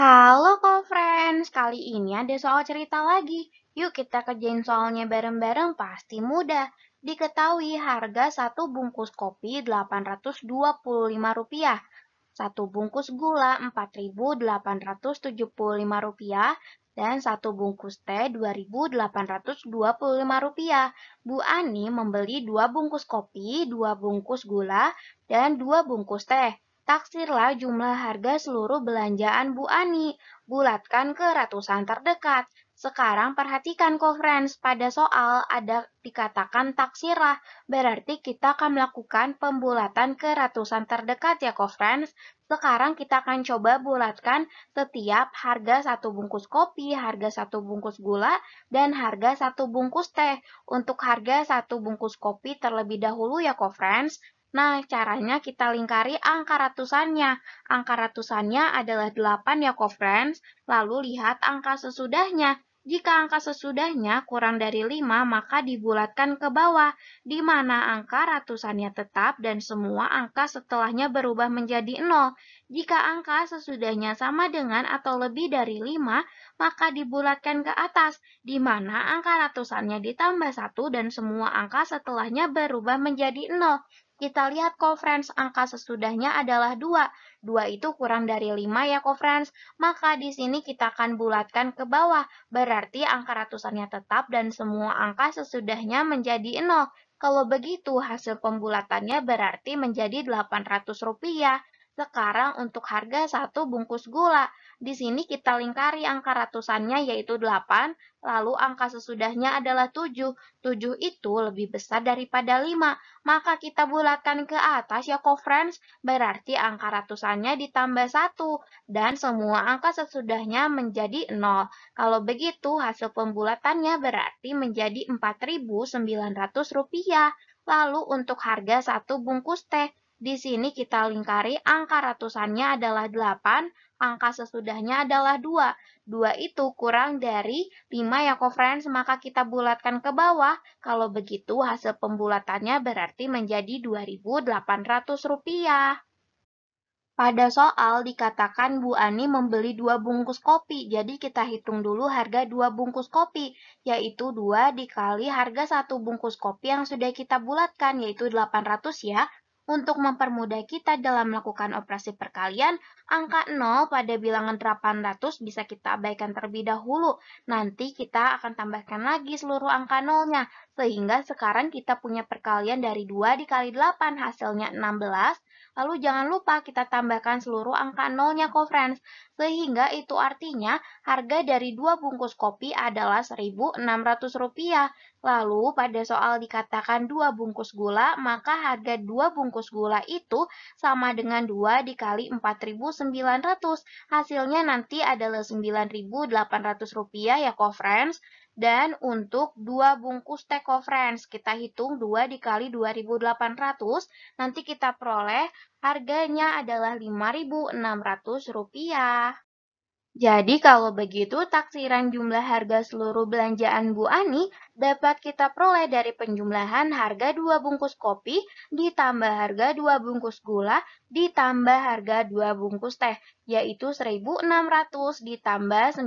Halo co-friends, kali ini ada soal cerita lagi. Yuk kita kerjain soalnya bareng-bareng, pasti mudah. Diketahui harga satu bungkus kopi Rp825, satu bungkus gula Rp4.875, dan satu bungkus teh Rp2.825. Bu Ani membeli dua bungkus kopi, dua bungkus gula, dan dua bungkus teh taksirlah jumlah harga seluruh belanjaan Bu Ani, bulatkan ke ratusan terdekat. Sekarang perhatikan conference pada soal ada dikatakan taksirlah, berarti kita akan melakukan pembulatan ke ratusan terdekat ya conference. Sekarang kita akan coba bulatkan setiap harga satu bungkus kopi, harga satu bungkus gula, dan harga satu bungkus teh. Untuk harga satu bungkus kopi terlebih dahulu ya conference. Nah, caranya kita lingkari angka ratusannya. Angka ratusannya adalah 8 ya, co-friends. Lalu lihat angka sesudahnya. Jika angka sesudahnya kurang dari 5, maka dibulatkan ke bawah, di mana angka ratusannya tetap dan semua angka setelahnya berubah menjadi 0. Jika angka sesudahnya sama dengan atau lebih dari 5, maka dibulatkan ke atas, di mana angka ratusannya ditambah 1 dan semua angka setelahnya berubah menjadi 0. Kita lihat kofrens angka sesudahnya adalah 2. 2 itu kurang dari 5 ya kofrens. Maka di sini kita akan bulatkan ke bawah. Berarti angka ratusannya tetap dan semua angka sesudahnya menjadi 0. Kalau begitu hasil pembulatannya berarti menjadi 800 rupiah. Sekarang untuk harga satu bungkus gula. Di sini kita lingkari angka ratusannya yaitu 8, lalu angka sesudahnya adalah 7. 7 itu lebih besar daripada 5, maka kita bulatkan ke atas ya co-friends, berarti angka ratusannya ditambah 1, dan semua angka sesudahnya menjadi 0. Kalau begitu, hasil pembulatannya berarti menjadi 4.900 rupiah. Lalu untuk harga satu bungkus teh, di sini kita lingkari angka ratusannya adalah 8, angka sesudahnya adalah 2. 2 itu kurang dari 5 ya friends, maka kita bulatkan ke bawah. Kalau begitu hasil pembulatannya berarti menjadi Rp2.800. Pada soal dikatakan Bu Ani membeli dua bungkus kopi, jadi kita hitung dulu harga dua bungkus kopi, yaitu 2 dikali harga satu bungkus kopi yang sudah kita bulatkan, yaitu 800 ya. Untuk mempermudah kita dalam melakukan operasi perkalian, angka 0 pada bilangan 800 bisa kita abaikan terlebih dahulu. Nanti kita akan tambahkan lagi seluruh angka 0-nya. Sehingga sekarang kita punya perkalian dari 2 dikali 8 hasilnya 16 Lalu jangan lupa kita tambahkan seluruh angka nolnya kok, friends, sehingga itu artinya harga dari dua bungkus kopi adalah Rp1.600. Lalu pada soal dikatakan dua bungkus gula, maka harga dua bungkus gula itu sama dengan 2 dikali 4.900. Hasilnya nanti adalah Rp9.800 ya kok, friends. Dan untuk dua bungkus Teko Friends, kita hitung dua dikali 2.800, nanti kita peroleh harganya adalah rp rupiah. Jadi kalau begitu taksiran jumlah harga seluruh belanjaan Bu Ani dapat kita peroleh dari penjumlahan harga 2 bungkus kopi ditambah harga 2 bungkus gula ditambah harga 2 bungkus teh yaitu 1.600 ditambah 9.800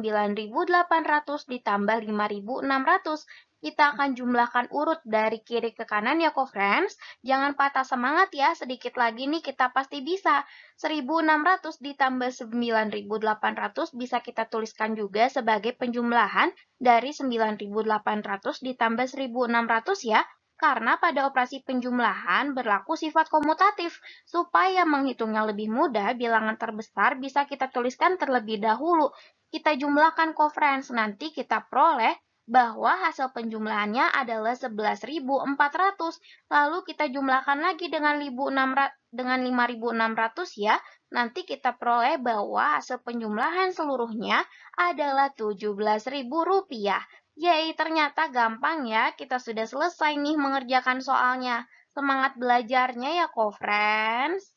ditambah 5.600 kita akan jumlahkan urut dari kiri ke kanan ya co friends. Jangan patah semangat ya, sedikit lagi nih kita pasti bisa. 1600 ditambah 9800 bisa kita tuliskan juga sebagai penjumlahan dari 9800 ditambah 1600 ya. Karena pada operasi penjumlahan berlaku sifat komutatif, supaya menghitungnya lebih mudah, bilangan terbesar bisa kita tuliskan terlebih dahulu. Kita jumlahkan friends. nanti kita peroleh bahwa hasil penjumlahannya adalah 11.400. Lalu kita jumlahkan lagi dengan 5.600 ya. Nanti kita peroleh bahwa hasil penjumlahan seluruhnya adalah Rp17.000. Yay, ternyata gampang ya. Kita sudah selesai nih mengerjakan soalnya. Semangat belajarnya ya, co-friends.